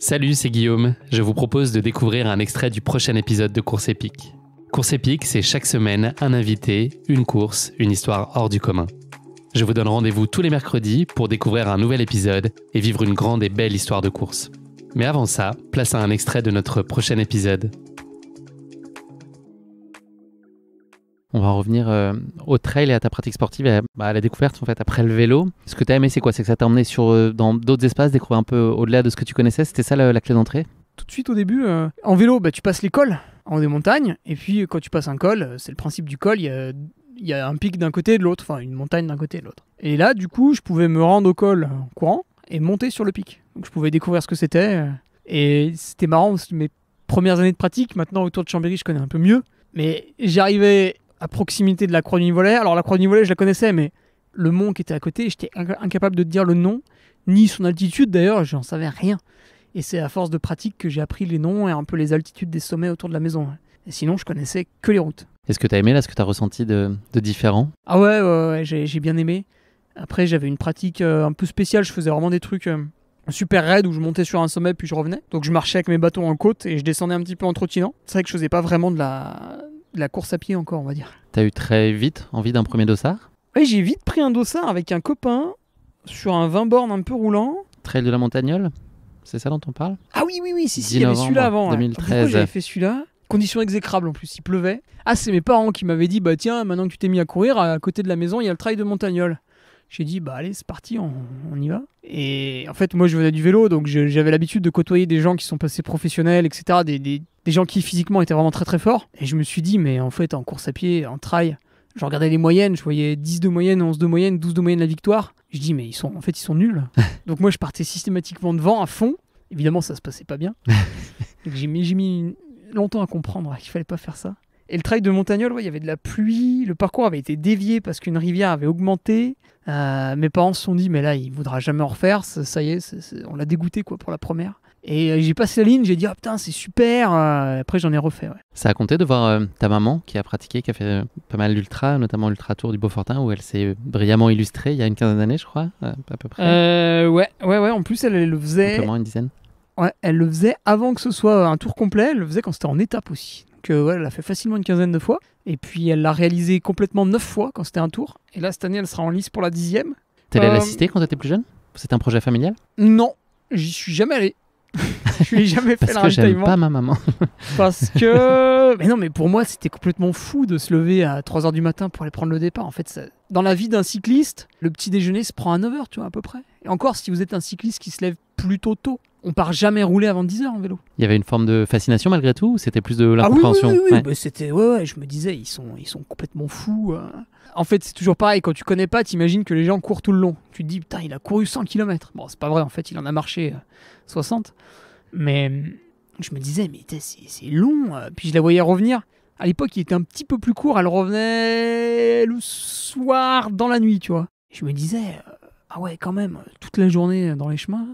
Salut, c'est Guillaume. Je vous propose de découvrir un extrait du prochain épisode de Course épique. Course épique, c'est chaque semaine un invité, une course, une histoire hors du commun. Je vous donne rendez-vous tous les mercredis pour découvrir un nouvel épisode et vivre une grande et belle histoire de course. Mais avant ça, place à un extrait de notre prochain épisode. On va revenir euh, au trail et à ta pratique sportive, et bah, à, la découverte en fait après le vélo. Ce que tu as aimé, c'est quoi C'est que ça t'a emmené sur, euh, dans d'autres espaces, découvrir un peu au-delà de ce que tu connaissais C'était ça la, clé d'entrée Tout de suite au début, euh, en vélo, bah, tu passes les cols en des montagnes, et puis quand tu passes un col, c'est le principe du col, il y a, un pic d'un côté et de l'autre, enfin une montagne d'un côté et de l'autre. Et là, du coup, je pouvais me rendre au col en courant et monter sur le pic. Donc je pouvais découvrir ce que c'était, et c'était marrant, mes premières années de pratique, maintenant autour de Chambéry, je connais un peu mieux. Mais j'arrivais à proximité de la croix du Nivolet. Alors la croix du Nivolet, je la connaissais, mais le mont qui était à côté, j'étais incapable de dire le nom, ni son altitude d'ailleurs, j'en savais rien. Et c'est à force de pratique que j'ai appris les noms et un peu les altitudes des sommets autour de la maison. Et sinon, je connaissais que les routes. Est-ce que tu as aimé là ce que tu as ressenti de, différent Ah ouais, j'ai bien aimé. Après, j'avais une pratique euh, un peu spéciale, je faisais vraiment des trucs euh, super raides où je montais sur un sommet puis je revenais. Donc je marchais avec mes bâtons en côte et je descendais un petit peu en trottinant. C'est vrai que je faisais pas vraiment de la la course à pied encore, on va dire. T'as eu très vite envie d'un premier dossard Oui, j'ai vite pris un dossard avec un copain sur un 20 bornes un peu roulant. Trail de la Montagnole C'est ça dont on parle Ah oui, oui, oui, si, si, il y avait celui-là avant. 2013. j'avais fait celui-là Condition exécrable en plus, il pleuvait. Ah, c'est mes parents qui m'avaient dit, bah tiens, maintenant que tu t'es mis à courir, à côté de la maison, il y a le trail de Montagnole. J'ai dit, bah allez, c'est parti, on, y va. Et en fait, moi, je venais du vélo, donc j'avais l'habitude de côtoyer des gens qui sont passés professionnels, etc., des des gens qui physiquement étaient vraiment très très forts. Et je me suis dit, mais en fait, en course à pied, en trail, je regardais les moyennes, je voyais 10 de moyenne, 11 de moyenne, 12 de moyenne la victoire. Je dis, mais ils sont, en fait, ils sont nuls. Donc moi, je partais systématiquement devant à fond. Évidemment, ça se passait pas bien. J'ai mis, longtemps à comprendre qu'il fallait pas faire ça. Et le trail de Montagnol, il y avait de la pluie, le parcours avait été dévié parce qu'une rivière avait augmenté. Euh, mes parents se sont dit, mais là, il voudra jamais en refaire, ça, y est, on l'a dégoûté quoi pour la première. Et euh, j'ai passé la ligne, j'ai dit, ah putain, c'est super. Euh, après, j'en ai refait. Ouais. Ça a compté de voir euh, ta maman qui a pratiqué, qui a fait pas mal d'ultra, notamment l'ultra tour du Beaufortin, où elle s'est brillamment illustrée il y a une quinzaine d'années, je crois, à peu près. ouais, ouais, ouais. En plus, elle, le faisait. Comment, une dizaine Ouais, elle le faisait avant que ce soit un tour complet, elle le faisait quand c'était en étape aussi. Donc ouais, elle l'a fait facilement une quinzaine de fois. Et puis elle l'a réalisé complètement neuf fois quand c'était un tour. Et là, cette année, elle sera en lice pour la dixième. T'es à la cité quand t'étais plus jeune C'était un projet familial Non, j'y suis jamais allé. je lui ai jamais fait parce que j'aime pas ma maman. parce que, mais non, mais pour moi, c'était complètement fou de se lever à 3 h du matin pour aller prendre le départ. En fait, dans la vie d'un cycliste, le petit déjeuner se prend à 9 h tu vois, à peu près. Et encore, si vous êtes un cycliste qui se lève plutôt tôt, on part jamais rouler avant 10 h en vélo. Il y avait une forme de fascination malgré tout ou c'était plus de l'incompréhension Ah oui, oui, oui, bah, c'était ouais, ouais, je me disais ils sont ils sont complètement fous. Euh. En fait, c'est toujours pareil quand tu connais pas, t'imagines que les gens courent tout le long. Tu te dis putain, il a couru 100 km. Bon, c'est pas vrai en fait, il en a marché 60. Euh, mais je me disais, mais c'est long. Euh. Puis je la voyais revenir. À l'époque, il était un petit peu plus court. Elle revenait le soir, dans la nuit, tu vois. Je me disais, euh, ah ouais, quand même, toute la journée dans les chemins.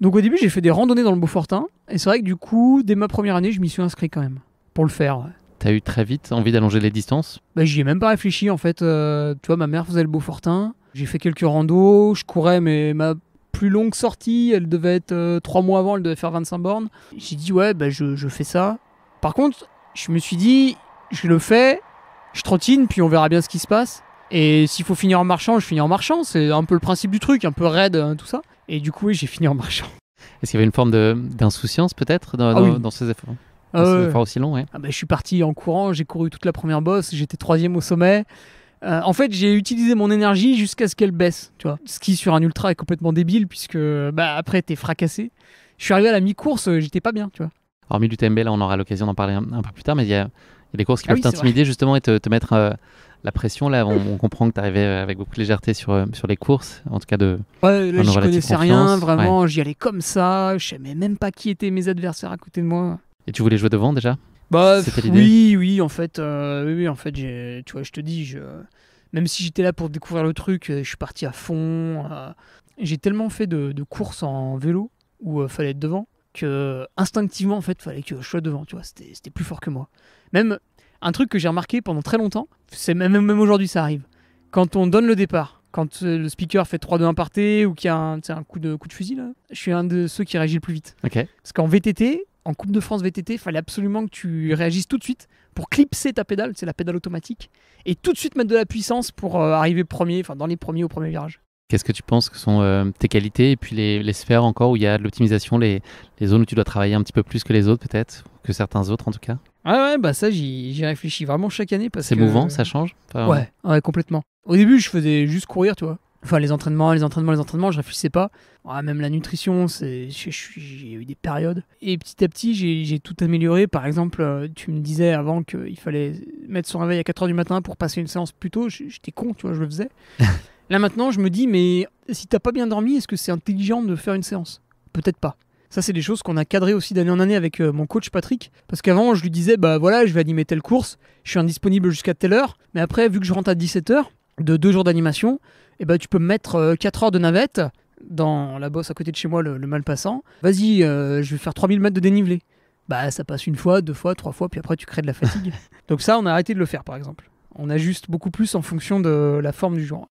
Donc au début, j'ai fait des randonnées dans le Beaufortin. Et c'est vrai que du coup, dès ma première année, je m'y suis inscrit quand même. Pour le faire. T'as eu très vite envie d'allonger les distances Bah j'y ai même pas réfléchi en fait. Euh, tu vois, ma mère faisait le Beaufortin. J'ai fait quelques randos, je courais, mais ma plus longue sortie, elle devait être euh, trois mois avant, elle devait faire 25 bornes. J'ai dit ouais, bah, je, fais ça. Par contre, je me suis dit, je le fais, je trottine, puis on verra bien ce qui se passe. Et s'il faut finir en marchant, je finis en marchant. C'est un peu le principe du truc, un peu raide, hein, tout ça. Et du coup, j'ai fini en marchant. Est-ce qu'il y avait une forme d'insouciance peut-être dans, ah ces efforts euh, aussi long, ah bah, je suis parti en courant, j'ai couru toute la première bosse, j'étais troisième au sommet. Euh, en fait, j'ai utilisé mon énergie jusqu'à ce qu'elle baisse, tu vois. Ce qui sur un ultra est complètement débile puisque bah après t'es fracassé. Je suis arrivé à la mi-course, euh, j'étais pas bien, tu vois. Hormis du là on aura l'occasion d'en parler un, peu plus tard, mais il y, a des courses qui ah peuvent t'intimider justement et te, mettre euh, la pression. Là, on, comprend que tu arrivais avec beaucoup de légèreté sur, sur les courses, en tout cas de. Ouais, connaissais rien, vraiment, j'y allais comme ça, je savais même pas qui étaient mes adversaires à côté de moi. Et tu voulais jouer devant déjà bah oui, oui, en fait, euh, oui, oui, en fait, tu vois, je te dis, je, même si j'étais là pour découvrir le truc, euh, je suis parti à fond. Euh, j'ai tellement fait de, courses en vélo où il fallait être devant que instinctivement, en fait, fallait que je sois devant. Tu vois, c'était plus fort que moi. Même un truc que j'ai remarqué pendant très longtemps, c'est même, même aujourd'hui, ça arrive. Quand on donne le départ, quand le speaker fait 3 2 1 parté ou qu'il y a un, un, coup, de, coup de fusil je suis un de ceux qui réagit le plus vite. Parce qu'en VTT, en Coupe de France VTT, il fallait absolument que tu réagisses tout de suite pour clipser ta pédale, c'est la pédale automatique, et tout de suite mettre de la puissance pour euh, arriver premier, enfin dans les premiers au premier virage. Qu'est-ce que tu penses que sont euh, tes qualités et puis les, sphères encore où il y a de l'optimisation, les, zones où tu dois travailler un petit peu plus que les autres peut-être, que certains autres en tout cas Ah ouais, bah ça j'y réfléchis vraiment chaque année parce C'est mouvant, ça change ouais, ouais, complètement. Au début je faisais juste courir, tu vois. Enfin, les entraînements, les entraînements, les entraînements, je réfléchissais pas. Ah, même la nutrition, j'ai eu des périodes. Et petit à petit, j'ai tout amélioré. Par exemple, euh, tu me disais avant qu'il fallait mettre son réveil à 4h du matin pour passer une séance plus tôt. J'étais con, tu vois, je le faisais. Là maintenant, je me dis, mais si t'as pas bien dormi, est-ce que c'est intelligent de faire une séance Peut-être pas. Ça, c'est des choses qu'on a cadrées aussi d'année en année avec euh, mon coach Patrick. Parce qu'avant, je lui disais, bah voilà, je vais animer telle course, je suis indisponible jusqu'à telle heure. Mais après, vu que je rentre à 17h, de deux jours d'animation, eh ben, tu peux mettre 4 euh, heures de navette dans la bosse à côté de chez moi, le, mal passant. Vas-y, euh, je vais faire 3000 mètres de dénivelé. Bah, ça passe une fois, deux fois, trois fois, puis après, tu crées de la fatigue. Donc, ça, on a arrêté de le faire, par exemple. On ajuste beaucoup plus en fonction de la forme du jour.